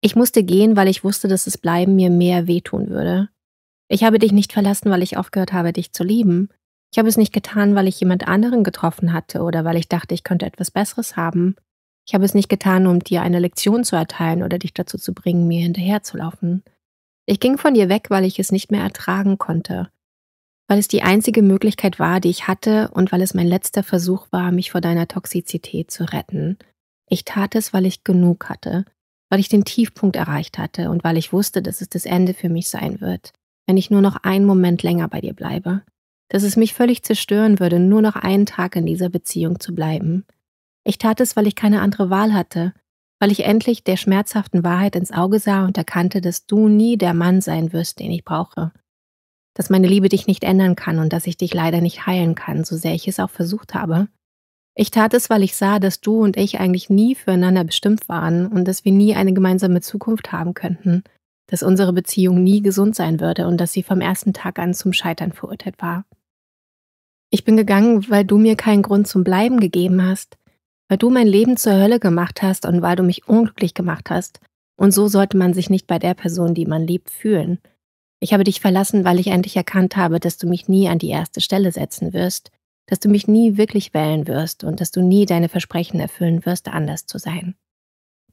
Ich musste gehen, weil ich wusste, dass das Bleiben mir mehr wehtun würde. Ich habe dich nicht verlassen, weil ich aufgehört habe, dich zu lieben. Ich habe es nicht getan, weil ich jemand anderen getroffen hatte oder weil ich dachte, ich könnte etwas Besseres haben. Ich habe es nicht getan, um dir eine Lektion zu erteilen oder dich dazu zu bringen, mir hinterherzulaufen. Ich ging von dir weg, weil ich es nicht mehr ertragen konnte, weil es die einzige Möglichkeit war, die ich hatte und weil es mein letzter Versuch war, mich vor deiner Toxizität zu retten. Ich tat es, weil ich genug hatte, weil ich den Tiefpunkt erreicht hatte und weil ich wusste, dass es das Ende für mich sein wird, wenn ich nur noch einen Moment länger bei dir bleibe, dass es mich völlig zerstören würde, nur noch einen Tag in dieser Beziehung zu bleiben. Ich tat es, weil ich keine andere Wahl hatte, weil ich endlich der schmerzhaften Wahrheit ins Auge sah und erkannte, dass du nie der Mann sein wirst, den ich brauche, dass meine Liebe dich nicht ändern kann und dass ich dich leider nicht heilen kann, so sehr ich es auch versucht habe. Ich tat es, weil ich sah, dass du und ich eigentlich nie füreinander bestimmt waren und dass wir nie eine gemeinsame Zukunft haben könnten, dass unsere Beziehung nie gesund sein würde und dass sie vom ersten Tag an zum Scheitern verurteilt war. Ich bin gegangen, weil du mir keinen Grund zum Bleiben gegeben hast, weil du mein Leben zur Hölle gemacht hast und weil du mich unglücklich gemacht hast. Und so sollte man sich nicht bei der Person, die man liebt, fühlen. Ich habe dich verlassen, weil ich endlich erkannt habe, dass du mich nie an die erste Stelle setzen wirst dass du mich nie wirklich wählen wirst und dass du nie deine Versprechen erfüllen wirst, anders zu sein.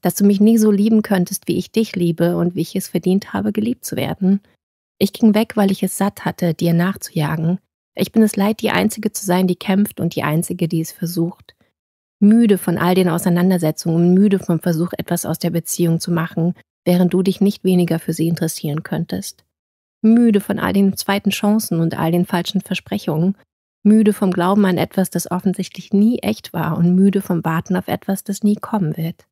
Dass du mich nie so lieben könntest, wie ich dich liebe und wie ich es verdient habe, geliebt zu werden. Ich ging weg, weil ich es satt hatte, dir nachzujagen. Ich bin es leid, die Einzige zu sein, die kämpft und die Einzige, die es versucht. Müde von all den Auseinandersetzungen, müde vom Versuch, etwas aus der Beziehung zu machen, während du dich nicht weniger für sie interessieren könntest. Müde von all den zweiten Chancen und all den falschen Versprechungen müde vom Glauben an etwas, das offensichtlich nie echt war und müde vom Warten auf etwas, das nie kommen wird.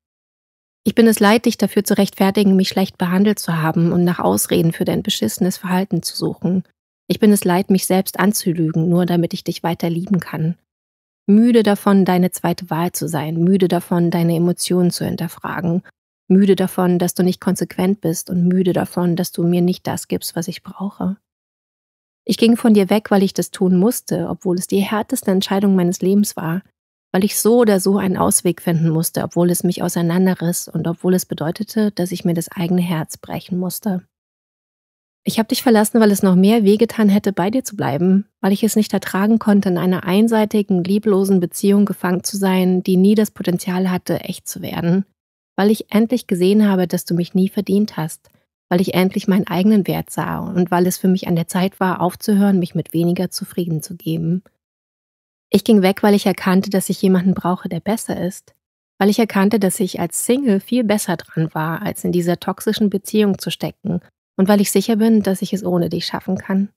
Ich bin es leid, dich dafür zu rechtfertigen, mich schlecht behandelt zu haben und nach Ausreden für dein beschissenes Verhalten zu suchen. Ich bin es leid, mich selbst anzulügen, nur damit ich dich weiter lieben kann. Müde davon, deine zweite Wahl zu sein, müde davon, deine Emotionen zu hinterfragen, müde davon, dass du nicht konsequent bist und müde davon, dass du mir nicht das gibst, was ich brauche. Ich ging von dir weg, weil ich das tun musste, obwohl es die härteste Entscheidung meines Lebens war, weil ich so oder so einen Ausweg finden musste, obwohl es mich auseinanderriss und obwohl es bedeutete, dass ich mir das eigene Herz brechen musste. Ich habe dich verlassen, weil es noch mehr wehgetan hätte, bei dir zu bleiben, weil ich es nicht ertragen konnte, in einer einseitigen, lieblosen Beziehung gefangen zu sein, die nie das Potenzial hatte, echt zu werden, weil ich endlich gesehen habe, dass du mich nie verdient hast, weil ich endlich meinen eigenen Wert sah und weil es für mich an der Zeit war, aufzuhören, mich mit weniger zufrieden zu geben. Ich ging weg, weil ich erkannte, dass ich jemanden brauche, der besser ist, weil ich erkannte, dass ich als Single viel besser dran war, als in dieser toxischen Beziehung zu stecken und weil ich sicher bin, dass ich es ohne dich schaffen kann.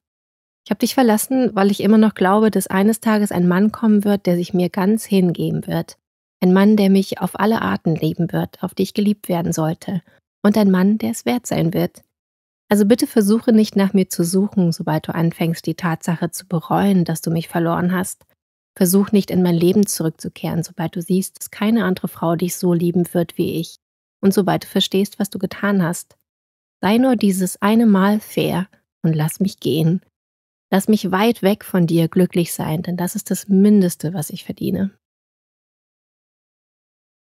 Ich habe dich verlassen, weil ich immer noch glaube, dass eines Tages ein Mann kommen wird, der sich mir ganz hingeben wird. Ein Mann, der mich auf alle Arten lieben wird, auf die ich geliebt werden sollte und ein Mann, der es wert sein wird. Also bitte versuche nicht nach mir zu suchen, sobald du anfängst, die Tatsache zu bereuen, dass du mich verloren hast. Versuch nicht in mein Leben zurückzukehren, sobald du siehst, dass keine andere Frau dich so lieben wird wie ich und sobald du verstehst, was du getan hast. Sei nur dieses eine Mal fair und lass mich gehen. Lass mich weit weg von dir glücklich sein, denn das ist das Mindeste, was ich verdiene.